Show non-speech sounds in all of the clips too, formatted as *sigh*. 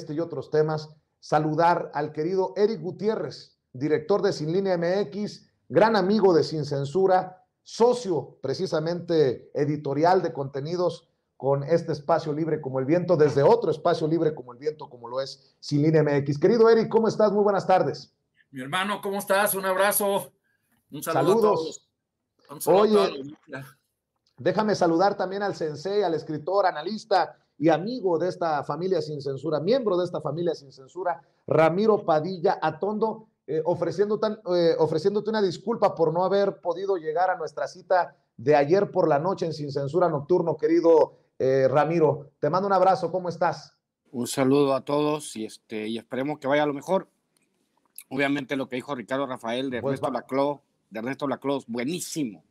este y otros temas, saludar al querido Eric Gutiérrez, director de Sin Línea MX, gran amigo de Sin Censura, socio precisamente editorial de contenidos con este espacio libre como el viento, desde otro espacio libre como el viento, como lo es Sin Línea MX. Querido Eric, ¿cómo estás? Muy buenas tardes. Mi hermano, ¿cómo estás? Un abrazo. Un saludo Saludos. Oye, déjame saludar también al sensei, al escritor, analista y amigo de esta familia sin censura, miembro de esta familia sin censura, Ramiro Padilla Atondo, eh, ofreciendo tan, eh, ofreciéndote una disculpa por no haber podido llegar a nuestra cita de ayer por la noche en Sin Censura Nocturno, querido eh, Ramiro. Te mando un abrazo, ¿cómo estás? Un saludo a todos y, este, y esperemos que vaya a lo mejor. Obviamente lo que dijo Ricardo Rafael de pues Ernesto pues, de Ernesto buenísimo,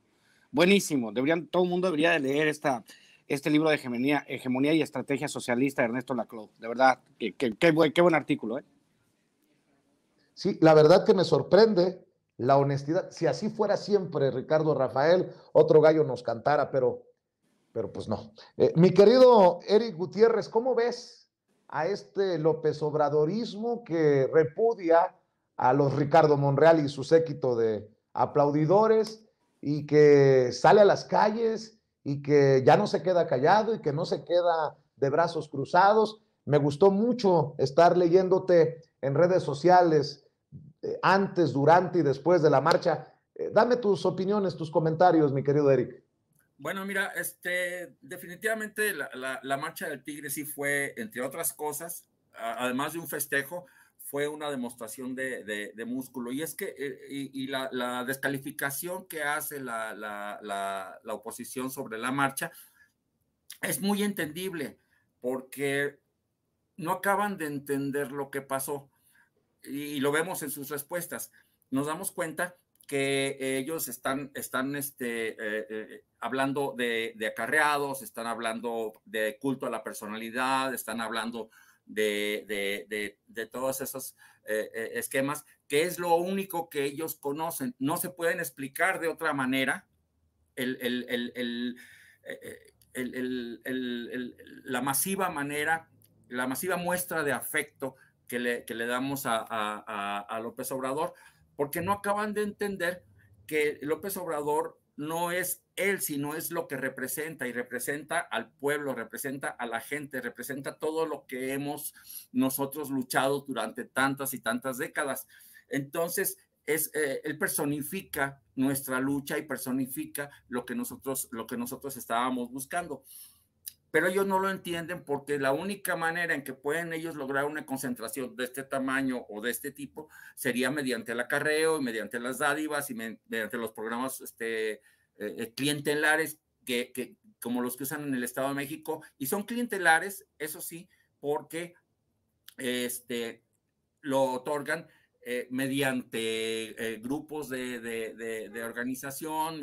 buenísimo. Deberían, todo el mundo debería de leer esta, este libro de hegemonía, y estrategia socialista de Ernesto Laclau. De verdad, qué, qué, buen, artículo. ¿eh? Sí, la verdad que me sorprende la honestidad. Si así fuera siempre, Ricardo Rafael, otro gallo nos cantara, pero, pero pues no. Eh, mi querido Eric Gutiérrez, ¿cómo ves a este López Obradorismo que repudia a los Ricardo Monreal y su séquito de aplaudidores y que sale a las calles? y que ya no se queda callado y que no se queda de brazos cruzados. Me gustó mucho estar leyéndote en redes sociales eh, antes, durante y después de la marcha. Eh, dame tus opiniones, tus comentarios, mi querido Eric. Bueno, mira, este, definitivamente la, la marcha del Tigre sí fue, entre otras cosas, además de un festejo, fue una demostración de, músculo. Y es que eh, y, la, descalificación que hace la, oposición sobre la marcha es muy entendible porque no acaban de entender lo que pasó y, lo vemos en sus respuestas. Nos damos cuenta que eh, ellos están, están este, eh, hablando de, de acarreados, están hablando de culto a la personalidad, están hablando de, todos esos eh, eh, esquemas, que es lo único que ellos conocen. No se pueden explicar de otra manera el, el, eh, la masiva manera, la masiva muestra de afecto que le, le damos a, a López Obrador, porque no acaban de entender que López Obrador no es él, no es lo que representa y representa al pueblo, representa a la gente, representa todo lo que hemos nosotros luchado durante tantas y tantas décadas. Entonces, es, eh, él personifica nuestra lucha y personifica lo que nosotros, lo que nosotros estábamos buscando pero ellos no lo entienden porque la única manera en que pueden ellos lograr una concentración de este tamaño o de este tipo sería mediante el acarreo, y mediante las dádivas y mediante los programas este, eh, eh, clientelares que, como los que usan en el Estado de México, y son clientelares, eso sí, porque este, lo otorgan eh, mediante grupos de, organización,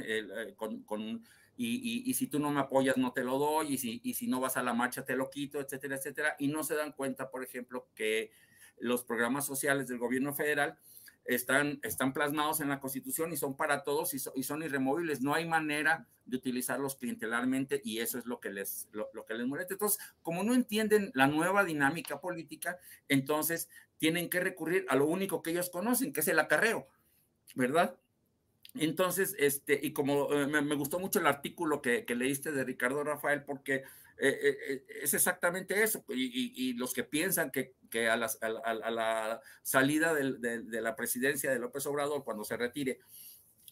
y, si tú no me apoyas no te lo doy, y si, y si no vas a la marcha te lo quito, etcétera, etcétera, y no se dan cuenta, por ejemplo, que los programas sociales del gobierno federal están, están plasmados en la Constitución y son para todos y, son irremovibles. No hay manera de utilizarlos clientelarmente y eso es lo que les, lo, que les molesta. Entonces, como no entienden la nueva dinámica política, entonces tienen que recurrir a lo único que ellos conocen, que es el acarreo, ¿verdad? Entonces, este, y como eh, me, gustó mucho el artículo que, que leíste de Ricardo Rafael, porque eh, eh, eh, es exactamente eso. Y, los que piensan que, a, la, salida de, la presidencia de López Obrador, cuando se retire,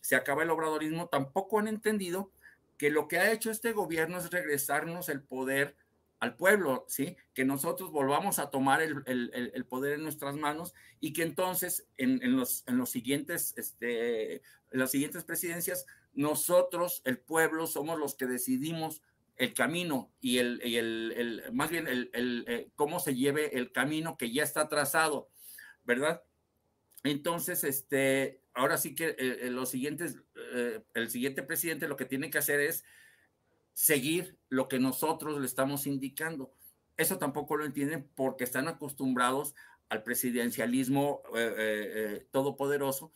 se acaba el obradorismo, tampoco han entendido que lo que ha hecho este gobierno es regresarnos el poder al pueblo, ¿sí? Que nosotros volvamos a tomar el, poder en nuestras manos y que entonces en, los, en los siguientes, este, en las siguientes presidencias, nosotros, el pueblo, somos los que decidimos el camino y el, más bien el, eh, cómo se lleve el camino que ya está trazado, ¿verdad? Entonces, este, ahora sí que eh, eh, los siguientes, el siguiente presidente lo que tiene que hacer es seguir lo que nosotros le estamos indicando. Eso tampoco lo entienden porque están acostumbrados al presidencialismo todopoderoso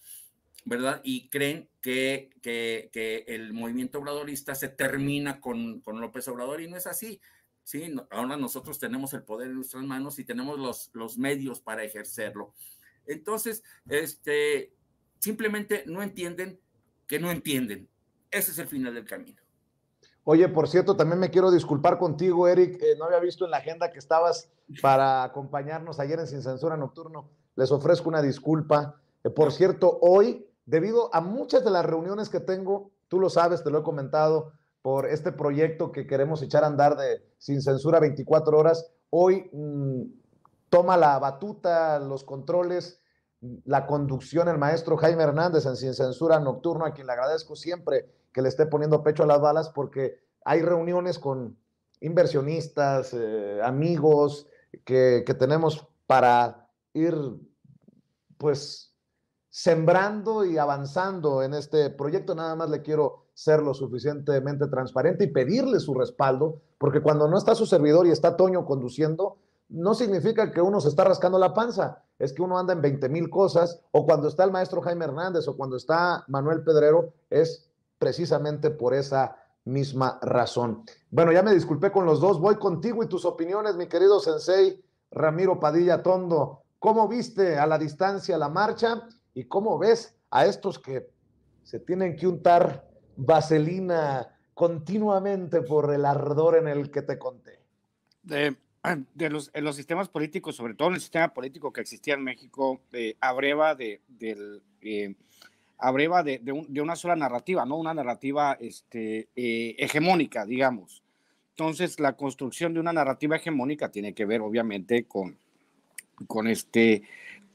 ¿verdad? Y creen que, que, el movimiento obradorista se termina con, con, López Obrador y no es así. Sí, ahora nosotros tenemos el poder en nuestras manos y tenemos los, los medios para ejercerlo. Entonces, este, simplemente no entienden que no entienden. Ese es el final del camino. Oye, por cierto, también me quiero disculpar contigo, Eric. Eh, no había visto en la agenda que estabas para acompañarnos ayer en Sin Censura Nocturno. Les ofrezco una disculpa. Eh, por cierto, hoy debido a muchas de las reuniones que tengo, tú lo sabes, te lo he comentado, por este proyecto que queremos echar a andar de Sin Censura 24 horas, hoy mm, toma la batuta, los controles, la conducción el maestro Jaime Hernández en Sin Censura Nocturno, a quien le agradezco siempre que le esté poniendo pecho a las balas, porque hay reuniones con inversionistas, eh, amigos que, que tenemos para ir pues sembrando y avanzando en este proyecto. Nada más le quiero ser lo suficientemente transparente y pedirle su respaldo, porque cuando no está su servidor y está Toño conduciendo, no significa que uno se está rascando la panza, es que uno anda en 20 mil cosas, o cuando está el maestro Jaime Hernández o cuando está Manuel Pedrero, es precisamente por esa misma razón. Bueno, ya me disculpé con los dos, voy contigo y tus opiniones, mi querido sensei Ramiro Padilla Tondo. ¿Cómo viste a la distancia la marcha? ¿Y cómo ves a estos que se tienen que untar vaselina continuamente por el ardor en el que te conté? De, los, en los sistemas políticos, sobre todo en el sistema político que existía en México, eh, abreva de, del... de, una sola narrativa, ¿no? Una narrativa este, eh, hegemónica, digamos. Entonces, la construcción de una narrativa hegemónica tiene que ver, obviamente, con, con este,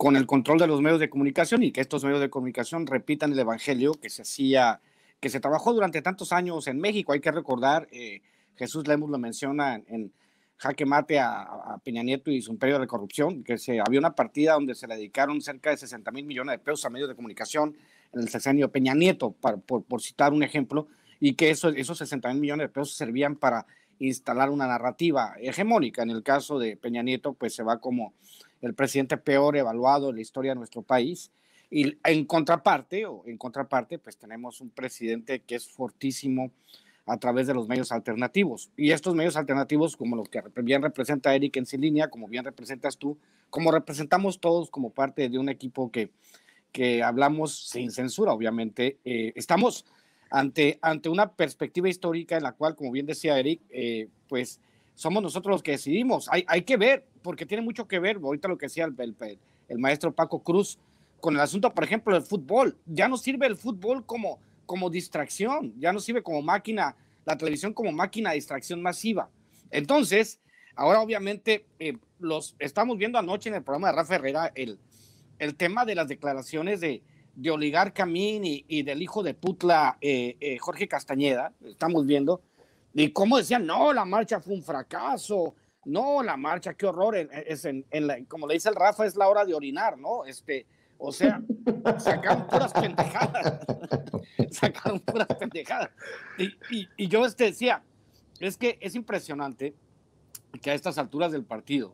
con el control de los medios de comunicación y que estos medios de comunicación repitan el evangelio que se hacía, que se trabajó durante tantos años en México. Hay que recordar, eh, Jesús Lemus lo menciona en Jaque Mate a, Peña Nieto y su imperio de corrupción, que se, había una partida donde se le dedicaron cerca de 60 mil millones de pesos a medios de comunicación en el sexenio Peña Nieto, por, por, citar un ejemplo, y que esos 60 mil millones de pesos servían para instalar una narrativa hegemónica. En el caso de Peña Nieto, pues se va como el presidente peor evaluado en la historia de nuestro país. Y en contraparte, o en contraparte, pues tenemos un presidente que es fortísimo a través de los medios alternativos. Y estos medios alternativos, como los que bien representa Eric en línea, como bien representas tú, como representamos todos como parte de un equipo que, que hablamos sin censura, obviamente, eh, estamos ante, ante una perspectiva histórica en la cual, como bien decía Eric, eh, pues somos nosotros los que decidimos. Hay, hay que ver porque tiene mucho que ver, ahorita lo que decía el, el, maestro Paco Cruz, con el asunto, por ejemplo, del fútbol. Ya no sirve el fútbol como, como distracción, ya no sirve como máquina, la televisión como máquina de distracción masiva. Entonces, ahora obviamente eh, los estamos viendo anoche en el programa de Rafa Herrera el, el tema de las declaraciones de, de Oligar Camín y, del hijo de Putla, eh, eh, Jorge Castañeda, estamos viendo, y cómo decían, no, la marcha fue un fracaso, no, la marcha, qué horror. Es en, como le dice el Rafa, es la hora de orinar, ¿no? Este, o sea, sacaron puras pendejadas. *laughs* sacaron puras pendejadas. Y, yo este decía, es que es impresionante que a estas alturas del partido,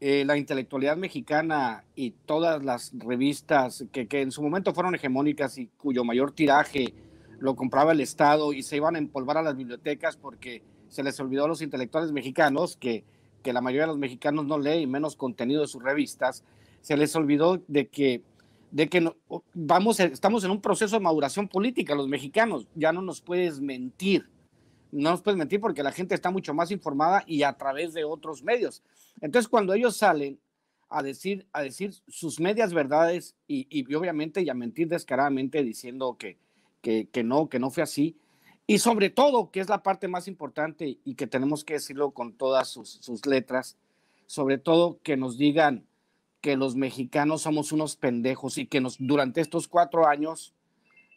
eh, la intelectualidad mexicana y todas las revistas que, que en su momento fueron hegemónicas y cuyo mayor tiraje lo compraba el Estado y se iban a empolvar a las bibliotecas porque se les olvidó a los intelectuales mexicanos, que, la mayoría de los mexicanos no lee menos contenido de sus revistas, se les olvidó de que, de que no, vamos, estamos en un proceso de maduración política, los mexicanos, ya no nos puedes mentir, no nos puedes mentir porque la gente está mucho más informada y a través de otros medios. Entonces, cuando ellos salen a decir, a decir sus medias verdades y, obviamente y a mentir descaradamente diciendo que, que no, que no fue así, y sobre todo, que es la parte más importante y que tenemos que decirlo con todas sus, letras, sobre todo que nos digan que los mexicanos somos unos pendejos y que nos durante estos cuatro años,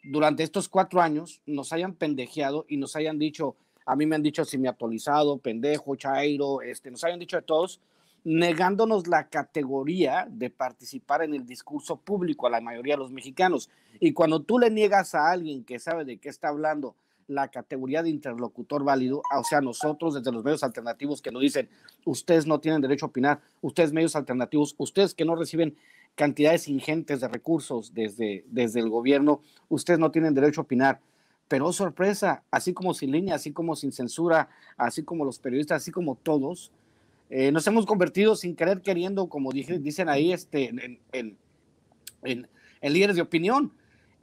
durante estos cuatro años nos hayan pendejeado y nos hayan dicho, a mí me han dicho actualizado pendejo, chairo, este, nos hayan dicho de todos, negándonos la categoría de participar en el discurso público a la mayoría de los mexicanos. Y cuando tú le niegas a alguien que sabe de qué está hablando, la categoría de interlocutor válido, ah, o sea, nosotros desde los medios alternativos que nos dicen, ustedes no tienen derecho a opinar, ustedes medios alternativos, ustedes que no reciben cantidades ingentes de recursos desde, desde el gobierno, ustedes no tienen derecho a opinar. Pero sorpresa, así como sin línea, así como sin censura, así como los periodistas, así como todos, eh, nos hemos convertido sin querer queriendo, como dije, dicen ahí, este, en, en líderes de opinión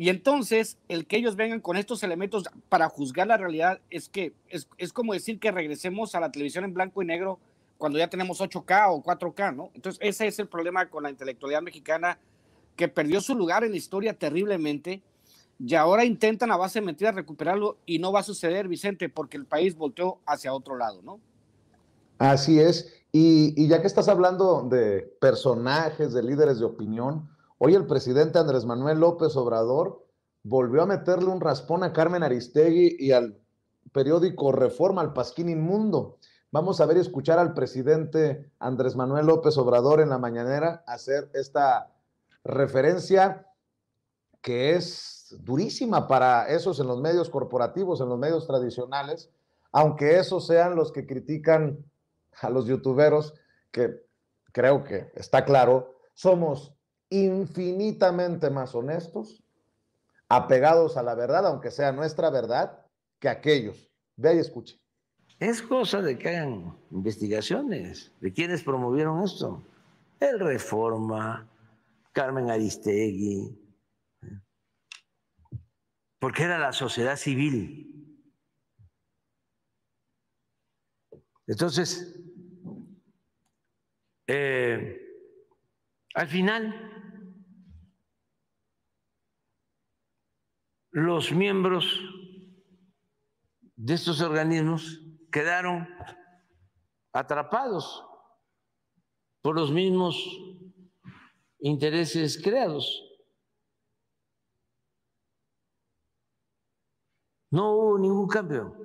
y entonces, el que ellos vengan con estos elementos para juzgar la realidad es que es, como decir que regresemos a la televisión en blanco y negro cuando ya tenemos 8K o 4K, ¿no? Entonces, ese es el problema con la intelectualidad mexicana que perdió su lugar en la historia terriblemente y ahora intentan a base de mentiras recuperarlo y no va a suceder, Vicente, porque el país volteó hacia otro lado, ¿no? Así es. Y, y ya que estás hablando de personajes, de líderes de opinión, Hoy el presidente Andrés Manuel López Obrador volvió a meterle un raspón a Carmen Aristegui y al periódico Reforma, al Pasquín Inmundo. Vamos a ver y escuchar al presidente Andrés Manuel López Obrador en la mañanera hacer esta referencia que es durísima para esos en los medios corporativos, en los medios tradicionales, aunque esos sean los que critican a los youtuberos, que creo que está claro, somos infinitamente más honestos, apegados a la verdad, aunque sea nuestra verdad, que aquellos. Vea y escuche. Es cosa de que hagan investigaciones de quienes promovieron esto. El Reforma, Carmen Aristegui, ¿eh? porque era la sociedad civil. Entonces, eh, al final, los miembros de estos organismos quedaron atrapados por los mismos intereses creados. No hubo ningún cambio.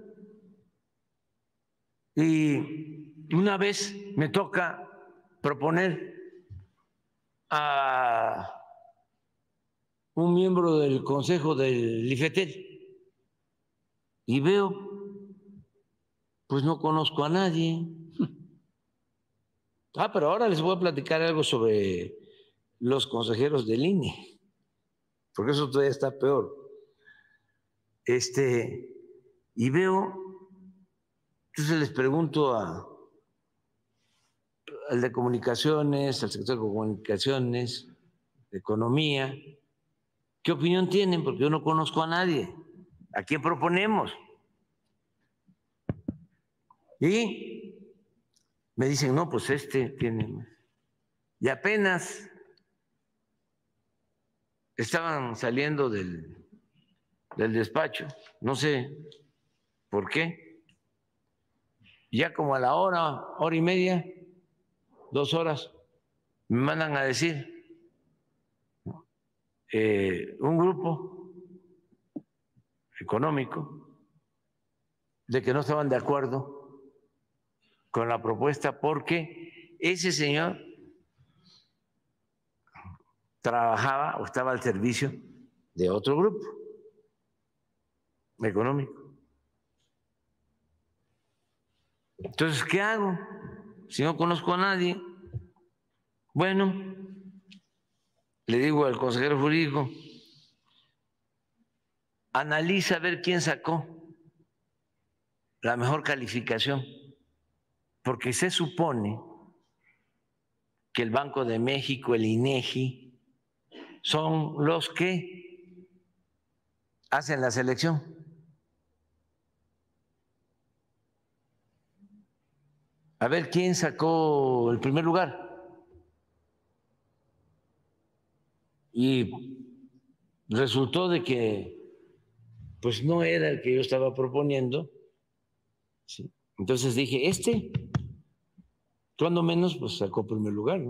Y una vez me toca proponer a un miembro del consejo del IFETEL y veo, pues no conozco a nadie. *laughs* Ah, pero ahora les voy a platicar algo sobre los consejeros del INE, porque eso todavía está peor. Este, y veo, entonces les pregunto a, al de comunicaciones, al sector de comunicaciones, de economía, ¿Qué opinión tienen? Porque yo no conozco a nadie. ¿A quién proponemos? Y me dicen, no, pues este tiene más. Y apenas estaban saliendo del, del despacho, no sé por qué. Ya como a la hora, hora y media, dos horas, me mandan a decir, eh, un grupo económico de que no estaban de acuerdo con la propuesta porque ese señor trabajaba o estaba al servicio de otro grupo económico. Entonces, ¿qué hago si no conozco a nadie? Bueno, le digo al consejero jurídico, analiza a ver quién sacó la mejor calificación, porque se supone que el Banco de México, el INEGI, son los que hacen la selección. A ver quién sacó el primer lugar. y resultó de que pues no era el que yo estaba proponiendo. Entonces dije, este, cuando menos, pues sacó primer lugar,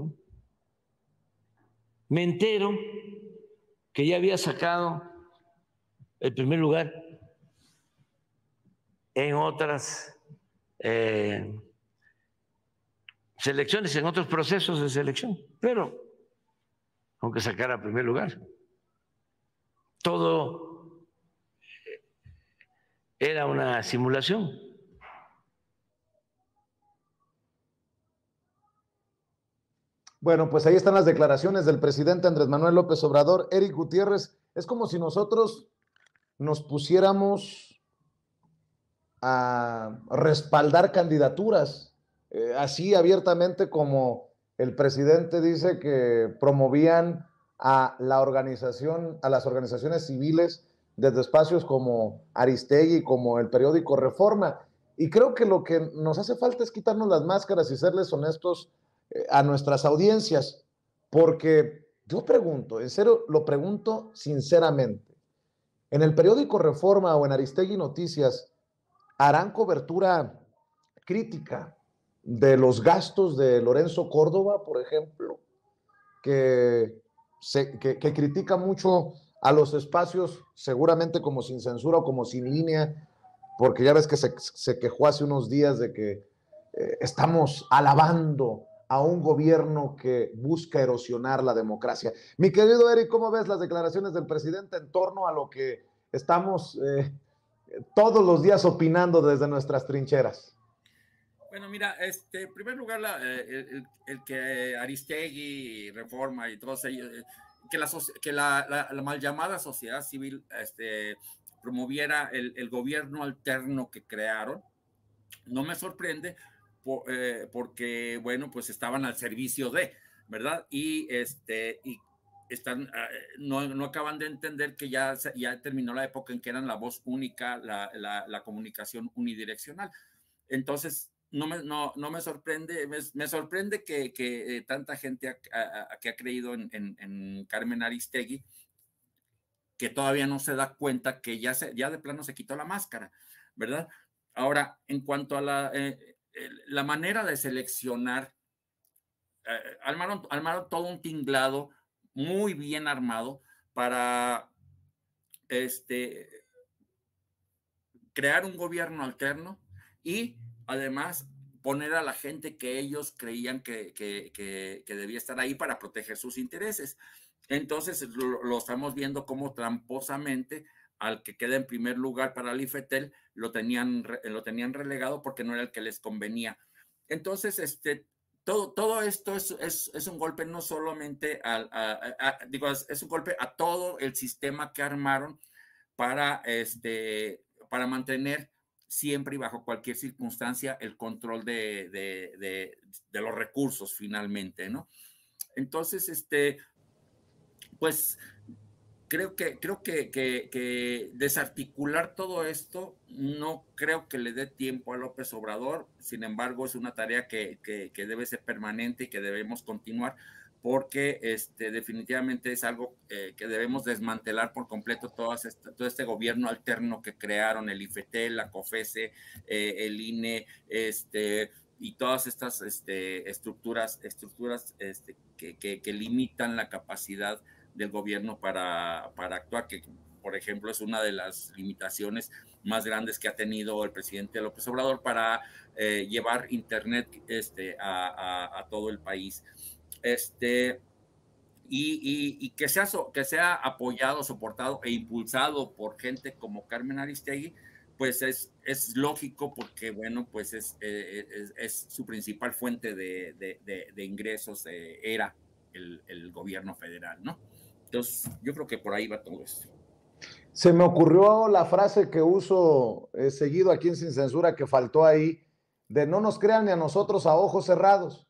Me entero que ya había sacado el primer lugar en otras eh, selecciones, en otros procesos de selección, pero sacar a primer lugar. Todo eh, era una simulación. Bueno, pues ahí están las declaraciones del presidente Andrés Manuel López Obrador, Eric Gutiérrez. Es como si nosotros nos pusiéramos a respaldar candidaturas, eh, así abiertamente como el presidente dice que promovían a la organización, a las organizaciones civiles desde espacios como Aristegui, como el periódico Reforma. Y creo que lo que nos hace falta es quitarnos las máscaras y serles honestos eh, a nuestras audiencias, porque yo pregunto, en serio, lo pregunto sinceramente. En el periódico Reforma o en Aristegui Noticias, ¿harán cobertura crítica de los gastos de Lorenzo Córdoba, por ejemplo, que, critica mucho a los espacios, seguramente como sin censura o como sin línea, porque ya ves que se, quejó hace unos días de que eh, estamos alabando a un gobierno que busca erosionar la democracia. Mi querido Eric, ¿cómo ves las declaraciones del presidente en torno a lo que estamos eh, todos los días opinando desde nuestras trincheras? Bueno, mira, este, en primer lugar, eh, el, que eh, Aristegui, Reforma y todos ellos, eh, que la, que la, mal llamada sociedad civil este, promoviera el, gobierno alterno que crearon, no me sorprende porque, bueno, pues estaban al servicio de, ¿verdad? Y, este, y están, ah, no, no, acaban de entender que ya, ya terminó la época en que eran la voz única, la, la comunicación unidireccional. Entonces, no me, no, me sorprende, me, sorprende que, eh, tanta gente que ha creído en, en, Carmen Aristegui, que todavía no se da cuenta que ya, ya de plano se quitó la máscara, ¿verdad? Ahora, en cuanto a la, eh, la manera de seleccionar, eh, almaron armaron, todo un tinglado muy bien armado para este, crear un gobierno alterno y además poner a la gente que ellos creían que, debía estar ahí para proteger sus intereses. Entonces lo, estamos viendo como tramposamente al que queda en primer lugar para el IFETEL lo tenían, lo tenían relegado porque no era el que les convenía. Entonces, este, todo, todo esto es, un golpe no solamente al, a, un golpe a todo el sistema que armaron para, este, para mantener siempre y bajo cualquier circunstancia el control de, los recursos finalmente, ¿no? Entonces, este, pues creo que, creo que, desarticular todo esto no creo que le dé tiempo a López Obrador, sin embargo es una tarea que, que debe ser permanente y que debemos continuar, porque este, definitivamente es algo eh, que debemos desmantelar por completo todas todo este gobierno alterno que crearon, el ifet la COFESE, eh, el INE, este, y todas estas este, estructuras, estructuras este, que, limitan la capacidad del gobierno para, actuar, que por ejemplo es una de las limitaciones más grandes que ha tenido el presidente López Obrador para eh, llevar Internet este, a todo el país este, y, que, sea, que sea apoyado, soportado e impulsado por gente como Carmen Aristegui, pues es, es lógico porque, bueno, pues es, eh, eh, es, su principal fuente de, ingresos, era el, gobierno federal, ¿no? Entonces, yo creo que por ahí va todo esto. Se me ocurrió la frase que uso eh, seguido aquí en Sin Censura que faltó ahí, de no nos crean ni a nosotros a ojos cerrados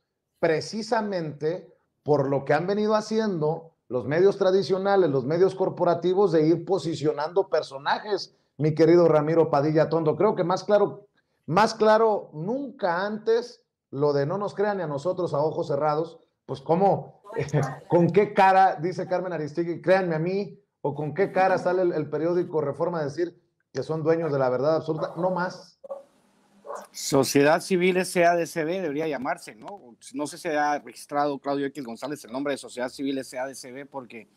precisamente por lo que han venido haciendo los medios tradicionales, los medios corporativos de ir posicionando personajes, mi querido Ramiro Padilla Tondo. Creo que más claro, más claro nunca antes lo de no nos crean ni a nosotros a ojos cerrados, pues cómo, *laughs* con qué cara, dice Carmen Aristegui, créanme a mí, o con qué cara sale el, periódico Reforma a decir que son dueños de la verdad absoluta, no más, Sociedad Civil SADCB debería llamarse, ¿no? No sé si ha registrado Claudio X González el nombre de Sociedad Civil SADCB porque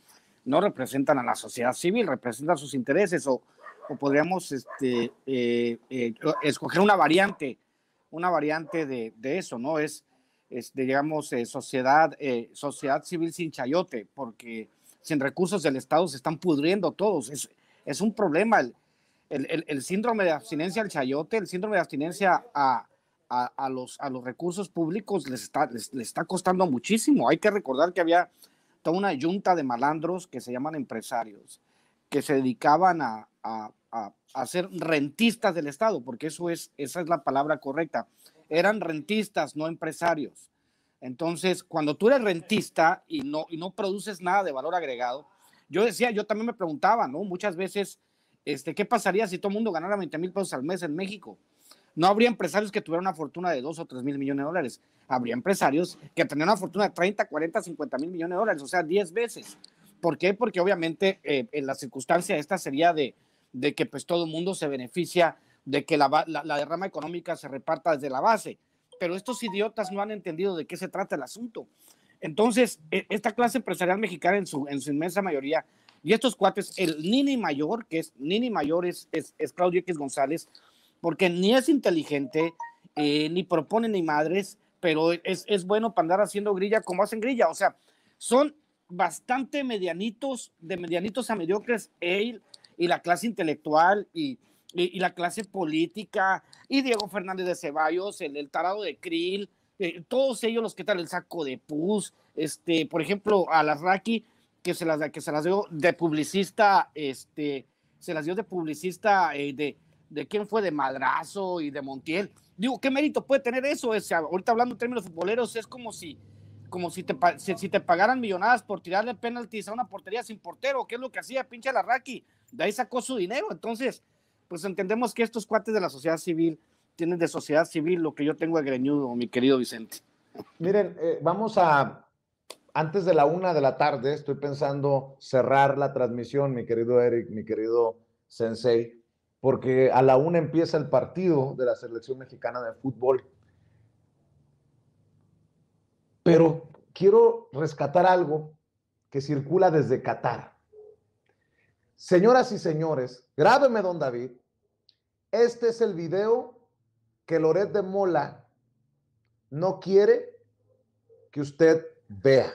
no representan a la sociedad civil, representan sus intereses o, podríamos este, eh, eh, escoger una variante, una variante de, de eso, ¿no? Es, es digamos, eh, sociedad, sociedad civil sin chayote, porque sin recursos del Estado se están pudriendo todos. Es, es un problema. El, el, síndrome de abstinencia al chayote, el síndrome de abstinencia a, los, a los recursos públicos les está, está costando muchísimo. Hay que recordar que había toda una yunta de malandros que se llaman empresarios, que se dedicaban a, a, ser rentistas del Estado, porque eso es, esa es la palabra correcta. Eran rentistas, no empresarios. Entonces, cuando tú eres rentista y no, y no produces nada de valor agregado, yo decía, yo también me preguntaba, ¿no? Muchas veces este, ¿Qué pasaría si todo el mundo ganara 20 mil pesos al mes en México? No habría empresarios que tuvieran una fortuna de 2 o 3 mil millones de dólares. Habría empresarios que tendrían una fortuna de 30, 40, 50 mil millones de dólares, o sea, 10 veces. ¿Por qué? Porque obviamente eh, en la circunstancia esta sería de, de que pues todo el mundo se beneficia de que la, derrama económica se reparta desde la base. Pero estos idiotas no han entendido de qué se trata el asunto. Entonces, e, esta clase empresarial mexicana en en su inmensa mayoría y estos cuates, el Nini Mayor, que es Nini Mayor, es, es, Claudio X González, porque ni es inteligente, eh, ni propone ni madres, pero es, bueno para andar haciendo grilla como hacen grilla. O sea, son bastante medianitos, de medianitos a mediocres, él y la clase intelectual y, la clase política, y Diego Fernández de Ceballos, el, el tarado de Krill, eh, todos ellos los que tal el saco de pus, este, por ejemplo, a las Raki, que se las, que se las dio de publicista, este, se las dio de publicista eh, de, de quién fue de Madrazo y de Montiel. Digo, ¿qué mérito puede tener eso? O sea, ahorita hablando en términos futboleros, es como si, como si te, si, te pagaran millonadas por tirarle penaltis a una portería sin portero, que es lo que hacía pinche Larraqui. De ahí sacó su dinero. Entonces, pues entendemos que estos cuates de la sociedad civil tienen de sociedad civil lo que yo tengo agreñudo, mi querido Vicente. Miren, eh, vamos a antes de la una de la tarde estoy pensando cerrar la transmisión, mi querido Eric, mi querido Sensei, porque a la una empieza el partido de la selección mexicana de fútbol. Pero quiero rescatar algo que circula desde Qatar. Señoras y señores, grábeme, don David. Este es el video que Loret de Mola no quiere que usted vea.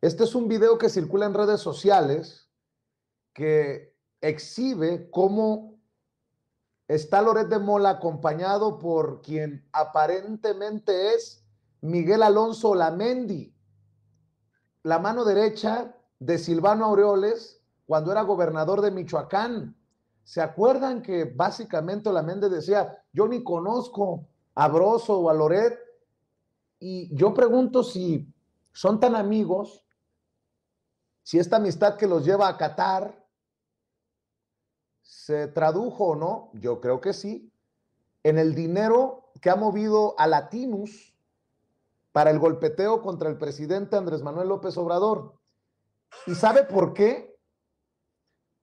Este es un video que circula en redes sociales que exhibe cómo está Loret de Mola acompañado por quien aparentemente es Miguel Alonso Lamendi, la mano derecha de Silvano Aureoles cuando era gobernador de Michoacán. ¿Se acuerdan que básicamente Lamendi decía, yo ni conozco a Broso o a Loret, y yo pregunto si son tan amigos, si esta amistad que los lleva a Qatar se tradujo o no, yo creo que sí, en el dinero que ha movido a Latinus para el golpeteo contra el presidente Andrés Manuel López Obrador. ¿Y sabe por qué?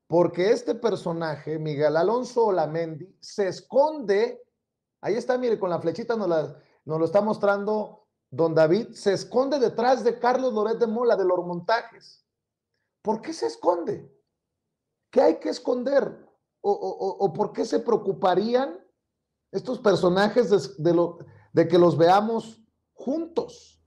Porque este personaje, Miguel Alonso Olamendi, se esconde, ahí está, mire, con la flechita nos, la, nos lo está mostrando don David se esconde detrás de Carlos Loret de Mola de los montajes. ¿Por qué se esconde? ¿Qué hay que esconder? ¿O, por qué se preocuparían estos personajes de, lo, de que los veamos juntos?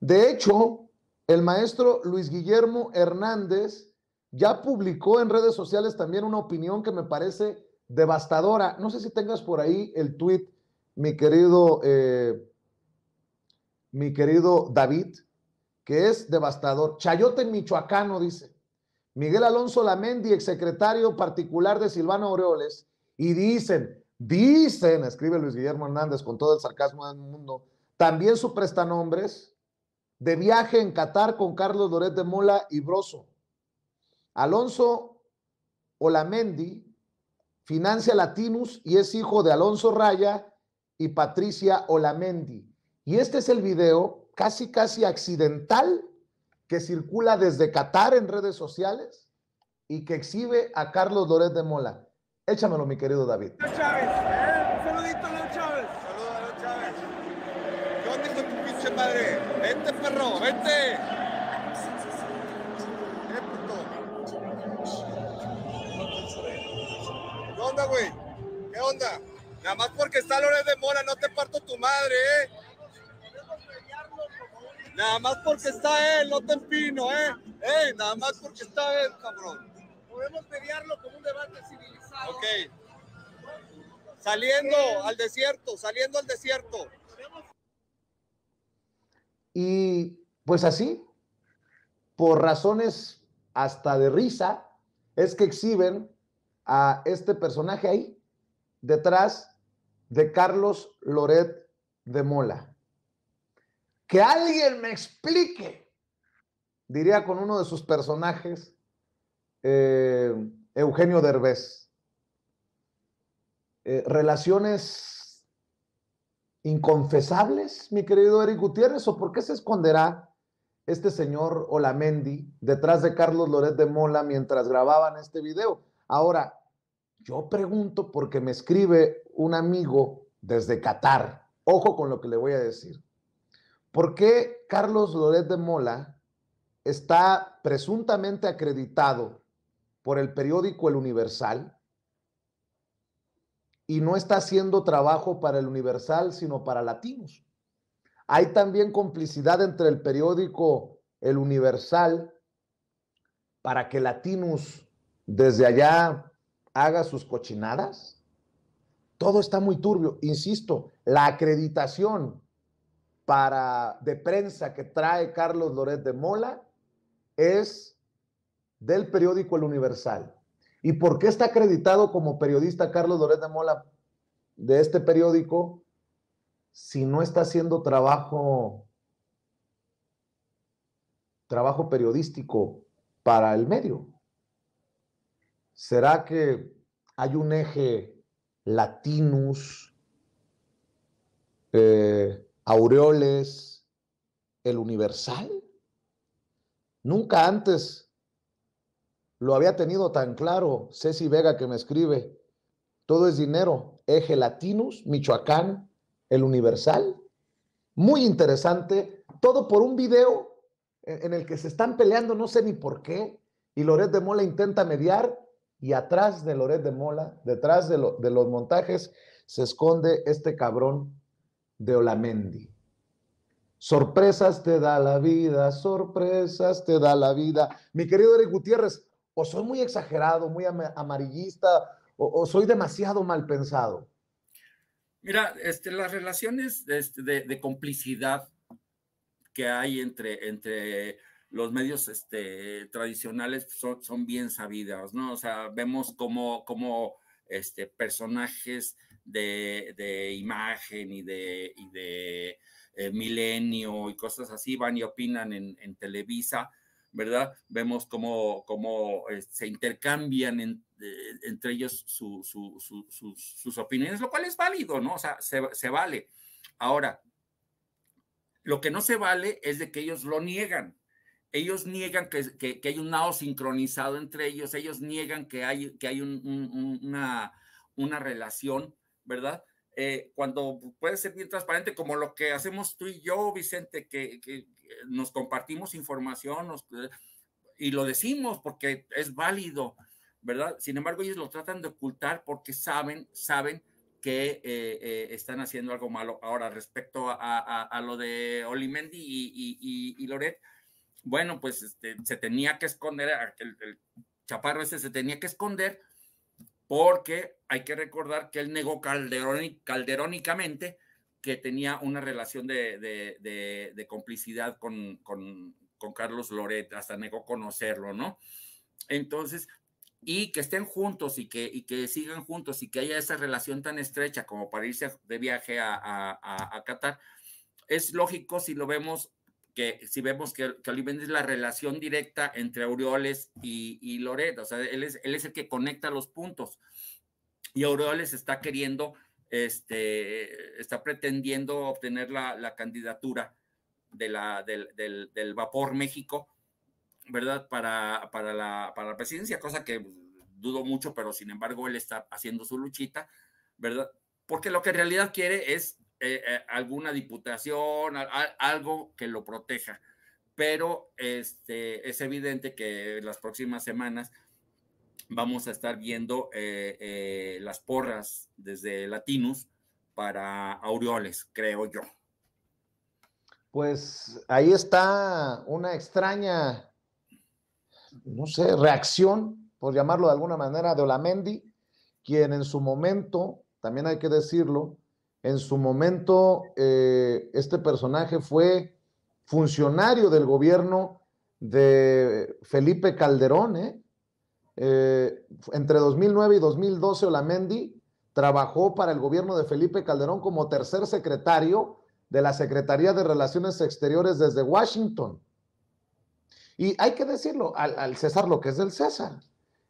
De hecho, el maestro Luis Guillermo Hernández ya publicó en redes sociales también una opinión que me parece devastadora. No sé si tengas por ahí el tweet, mi querido eh, mi querido David, que es devastador. Chayote en Michoacano dice, Miguel Alonso ex secretario particular de Silvano Aureoles, y dicen, dicen, escribe Luis Guillermo Hernández con todo el sarcasmo del mundo, también su prestanombres de viaje en Qatar con Carlos Loret de Mola y Broso. Alonso Olamendi financia Latinus y es hijo de Alonso Raya y Patricia Olamendi. Y este es el video casi, casi accidental que circula desde Qatar en redes sociales y que exhibe a Carlos Loret de Mola. Échamelo, mi querido David. Chávez, eh, Un saludito a Leo Chávez. Saludos a Leo Chávez. ¿Qué onda con tu pinche madre? Vente, perro, vente. Eh, ¿Qué onda, güey? ¿Qué onda? Nada más porque está Loret de Mola, no te parto tu madre, ¿eh? Nada más porque está él, no te empino, ¿eh? ¿eh? Nada más porque está él, cabrón. Podemos mediarlo como un debate civilizado. Ok. Saliendo al desierto, saliendo al desierto. Y pues así, por razones hasta de risa, es que exhiben a este personaje ahí, detrás de Carlos Loret de Mola. Que alguien me explique, diría con uno de sus personajes, eh, Eugenio Derbez. Eh, relaciones inconfesables, mi querido Eric Gutiérrez, o por qué se esconderá este señor Olamendi detrás de Carlos Loret de Mola mientras grababan este video. Ahora, yo pregunto porque me escribe un amigo desde Qatar. Ojo con lo que le voy a decir. ¿Por qué Carlos Loret de Mola está presuntamente acreditado por el periódico El Universal y no está haciendo trabajo para El Universal, sino para latinos? Hay también complicidad entre el periódico El Universal para que latinos desde allá haga sus cochinadas. Todo está muy turbio. Insisto, la acreditación para, de prensa que trae Carlos Loret de Mola es del periódico El Universal. ¿Y por qué está acreditado como periodista Carlos Loret de Mola de este periódico si no está haciendo trabajo trabajo periodístico para el medio? ¿Será que hay un eje latinus eh, Aureoles, el Universal. Nunca antes lo había tenido tan claro Ceci Vega que me escribe. Todo es dinero. Eje Latinus, Michoacán, el Universal. Muy interesante. Todo por un video en el que se están peleando, no sé ni por qué. Y Loret de Mola intenta mediar. Y atrás de Loret de Mola, detrás de los montajes, se esconde este cabrón de Olamendi. Sorpresas te da la vida, sorpresas te da la vida. Mi querido Eric Gutiérrez, o soy muy exagerado, muy amarillista, o, soy demasiado mal pensado. Mira, este, las relaciones este, de, complicidad que hay entre, entre los medios este, tradicionales son, bien sabidas, ¿no? O sea, vemos como, este, personajes de, imagen y de, eh, milenio y cosas así, van y opinan en, Televisa, ¿verdad? Vemos cómo, eh, se intercambian eh, entre ellos sus, opiniones, lo cual es válido, ¿no? O sea, se, vale. Ahora, lo que no se vale es de que ellos lo niegan. Ellos niegan que, hay un nado sincronizado entre ellos, ellos niegan que hay, una, una relación ¿verdad? Eh, cuando puede ser bien transparente, como lo que hacemos tú y yo, Vicente, que, que nos compartimos información nos, eh, y lo decimos porque es válido, ¿verdad? Sin embargo, ellos lo tratan de ocultar porque saben, saben que eh, están haciendo algo malo. Ahora, respecto a, a, lo de Olimendi y, y, y, y Loret, bueno, pues este, se tenía que esconder, el, el chaparro ese se tenía que esconder porque hay que recordar que él negó calderónicamente que tenía una relación de, complicidad con, Carlos Loret, hasta negó conocerlo, ¿no? Entonces, y que estén juntos y que, sigan juntos y que haya esa relación tan estrecha como para irse de viaje a Qatar, es lógico si lo vemos que si vemos que, que es la relación directa entre Aureoles y, y Loret, o sea, él es, él es el que conecta los puntos. Y Aureoles está queriendo, este, está pretendiendo obtener la, candidatura de la, del, Vapor México, ¿verdad? Para, para, la, para la presidencia, cosa que dudo mucho, pero sin embargo él está haciendo su luchita, ¿verdad? Porque lo que en realidad quiere es eh, eh, alguna diputación, algo que lo proteja. Pero este, es evidente que las próximas semanas vamos a estar viendo eh, las porras desde Latinos para Aureoles, creo yo. Pues ahí está una extraña, no sé, reacción, por llamarlo de alguna manera, de Olamendi, quien en su momento, también hay que decirlo, en su momento, eh, este personaje fue funcionario del gobierno de Felipe Calderón, ¿eh? Eh, entre 2009 y 2012 Olamendi trabajó para el gobierno de Felipe Calderón como tercer secretario de la Secretaría de Relaciones Exteriores desde Washington. Y hay que decirlo, al, César lo que es del César.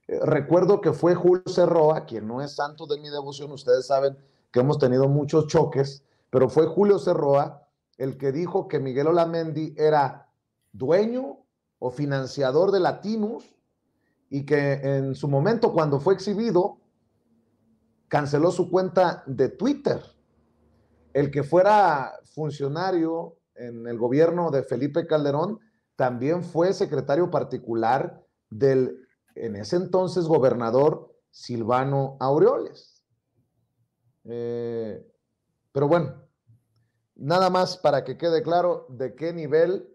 recuerdo que fue Julio Cerroa, quien no es santo de mi devoción, ustedes saben que hemos tenido muchos choques, pero fue Julio Cerroa el que dijo que Miguel Olamendi era dueño o financiador de Latinus y que en su momento cuando fue exhibido canceló su cuenta de Twitter. El que fuera funcionario en el gobierno de Felipe Calderón también fue secretario particular del en ese entonces gobernador Silvano Aureoles. Eh, pero bueno, nada más para que quede claro de qué nivel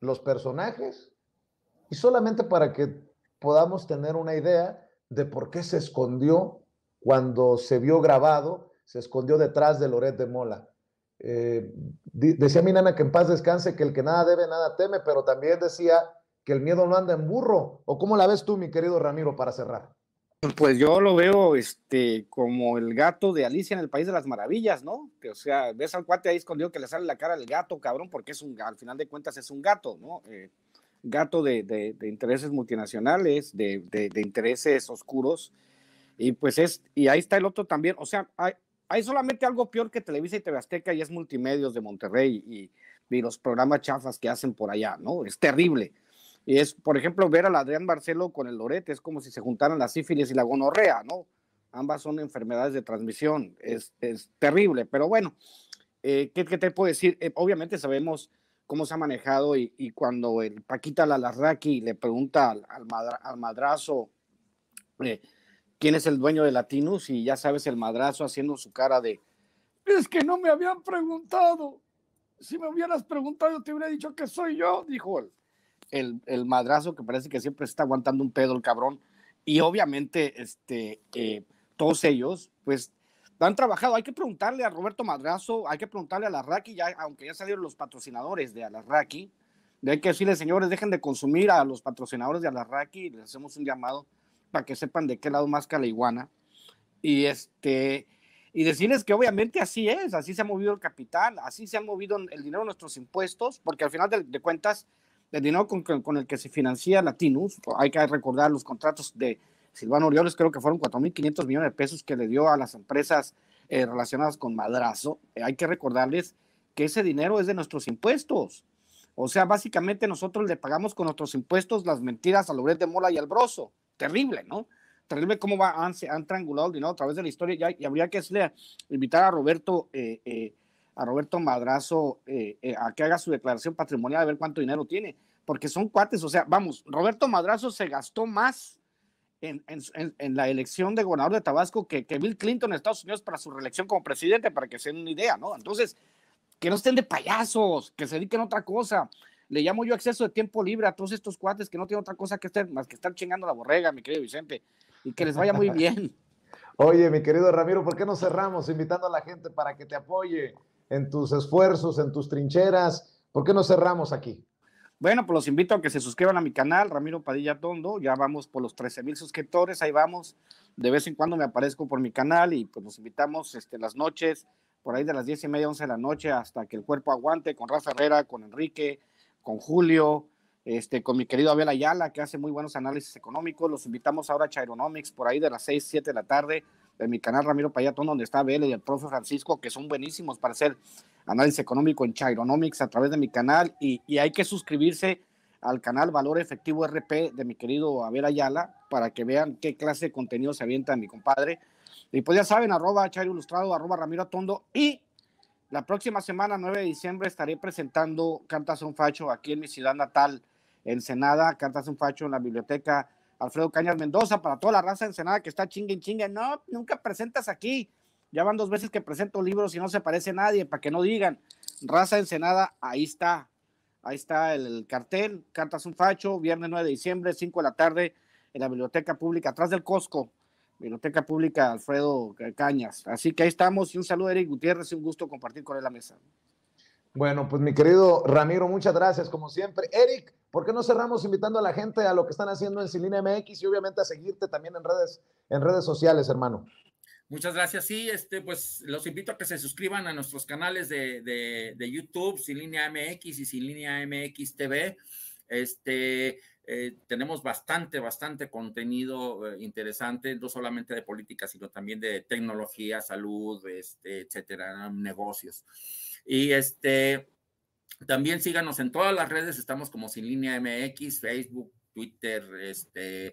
los personajes y solamente para que podamos tener una idea de por qué se escondió cuando se vio grabado, se escondió detrás de Loret de Mola. Eh, decía mi nana que en paz descanse, que el que nada debe, nada teme, pero también decía que el miedo no anda en burro. ¿O cómo la ves tú, mi querido Ramiro, para cerrar? Pues, pues yo lo veo este, como el gato de Alicia en el País de las Maravillas, ¿no? Que, o sea, ves al cuate ahí escondido que le sale la cara al gato, cabrón, porque es un, al final de cuentas es un gato, ¿no? Eh, gato de, intereses multinacionales, de, intereses oscuros. Y pues es, y ahí está el otro también. O sea, hay, solamente algo peor que Televisa y TV Azteca y es Multimedios de Monterrey y, y los programas chafas que hacen por allá, ¿no? Es terrible. Y es, por ejemplo, ver al Adrián Barcelo con el Lorete, es como si se juntaran la sífilis y la gonorrea, ¿no? Ambas son enfermedades de transmisión, es, terrible, pero bueno, eh, ¿qué, te puedo decir? Eh, obviamente sabemos cómo se ha manejado y, cuando el Paquita Lalarraqui le pregunta al, al, madrazo eh, quién es el dueño de Latinus y ya sabes el madrazo haciendo su cara de, es que no me habían preguntado, si me hubieras preguntado te hubiera dicho que soy yo, dijo él el, madrazo que parece que siempre está aguantando un pedo el cabrón. Y obviamente, este, eh, todos ellos, pues, han trabajado. Hay que preguntarle a Roberto Madrazo, hay que preguntarle a la Raki, ya, aunque ya salieron los patrocinadores de la Alarraqui, hay que decirle, señores, dejen de consumir a los patrocinadores de la Raki les hacemos un llamado para que sepan de qué lado más que la iguana. Y este, y decirles que obviamente así es, así se ha movido el capital, así se ha movido el dinero de nuestros impuestos, porque al final de cuentas, el dinero con, el que se financia Latinus, hay que recordar los contratos de Silvano Orioles, creo que fueron 4.500 millones de pesos que le dio a las empresas eh, relacionadas con Madrazo. Eh, hay que recordarles que ese dinero es de nuestros impuestos. O sea, básicamente nosotros le pagamos con nuestros impuestos las mentiras a Loret de Mola y al Broso. Terrible, ¿no? Terrible cómo va, han, han triangulado el dinero a través de la historia y, habría que invitar a Roberto. Eh, a Roberto Madrazo eh, eh, a que haga su declaración patrimonial, a ver cuánto dinero tiene, porque son cuates, o sea, vamos, Roberto Madrazo se gastó más en, la elección de gobernador de Tabasco que, que, Bill Clinton en Estados Unidos para su reelección como presidente, para que se den una idea, ¿no? Entonces, que no estén de payasos, que se dediquen a otra cosa. Le llamo yo acceso de tiempo libre a todos estos cuates que no tienen otra cosa que hacer más que estar chingando la borrega, mi querido Vicente, y que les vaya muy *laughs* bien. Oye, mi querido Ramiro, ¿por qué no cerramos invitando a la gente para que te apoye? en tus esfuerzos, en tus trincheras. ¿Por qué no cerramos aquí? Bueno, pues los invito a que se suscriban a mi canal, Ramiro Padilla Tondo. Ya vamos por los 13 mil suscriptores, ahí vamos. De vez en cuando me aparezco por mi canal y pues los invitamos este, las noches, por ahí de las 10 y media, 11 de la noche, hasta que el cuerpo aguante, con Rafa Herrera, con Enrique, con Julio, este, con mi querido Abel Ayala, que hace muy buenos análisis económicos. Los invitamos ahora a Chironomics por ahí de las 6, 7 de la tarde de mi canal Ramiro Payatón, donde está Belle y el profe Francisco, que son buenísimos para hacer análisis económico en Chironomics a través de mi canal. Y, hay que suscribirse al canal Valor Efectivo RP de mi querido Abel Ayala para que vean qué clase de contenido se avienta mi compadre. Y pues ya saben, arroba Chairo Ilustrado, arroba Ramiro Tondo Y la próxima semana, 9 de diciembre, estaré presentando Cantas un Facho aquí en mi ciudad natal, Ensenada. Cantas un Facho en la biblioteca Alfredo Cañas Mendoza, para toda la raza encenada Ensenada que está chingue en chingue. No, nunca presentas aquí. Ya van dos veces que presento libros y no se parece nadie, para que no digan. Raza Ensenada, ahí está. Ahí está el, cartel. Cartas un facho, viernes 9 de diciembre, 5 de la tarde, en la Biblioteca Pública, atrás del Costco. Biblioteca Pública Alfredo Cañas. Así que ahí estamos y un saludo Eric Gutiérrez un gusto compartir con él la mesa. Bueno, pues mi querido Ramiro, muchas gracias, como siempre. Eric, ¿por qué no cerramos invitando a la gente a lo que están haciendo en Línea MX y obviamente a seguirte también en redes, en redes sociales, hermano? Muchas gracias. Sí, este, pues los invito a que se suscriban a nuestros canales de, de, de YouTube, Sin Línea MX y Sin Línea MX TV. Este, eh, tenemos bastante, bastante contenido eh, interesante, no solamente de política, sino también de tecnología, salud, este, etcétera, negocios. Y este, también síganos en todas las redes, estamos como Sin Línea MX, Facebook, Twitter, este,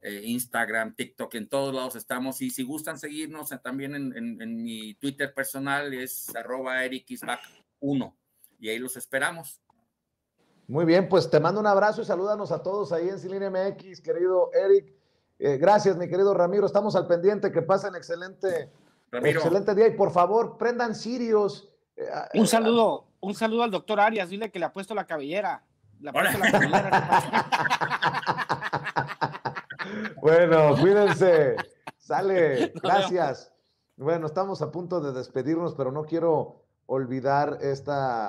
eh, Instagram, TikTok, en todos lados estamos. Y si gustan seguirnos eh, también en, mi Twitter personal es arroba erixback1 y ahí los esperamos. Muy bien, pues te mando un abrazo y salúdanos a todos ahí en Sin Línea MX, querido Eric. Eh, gracias, mi querido Ramiro. Estamos al pendiente. Que pasen excelente, excelente día. Y por favor, prendan sirios un eh, saludo, un saludo al doctor Arias, dile que le ha puesto la cabellera. puesto la cabellera. *laughs* bueno, cuídense. Sale, *laughs* gracias. Bueno, estamos a punto de despedirnos, pero no quiero olvidar esta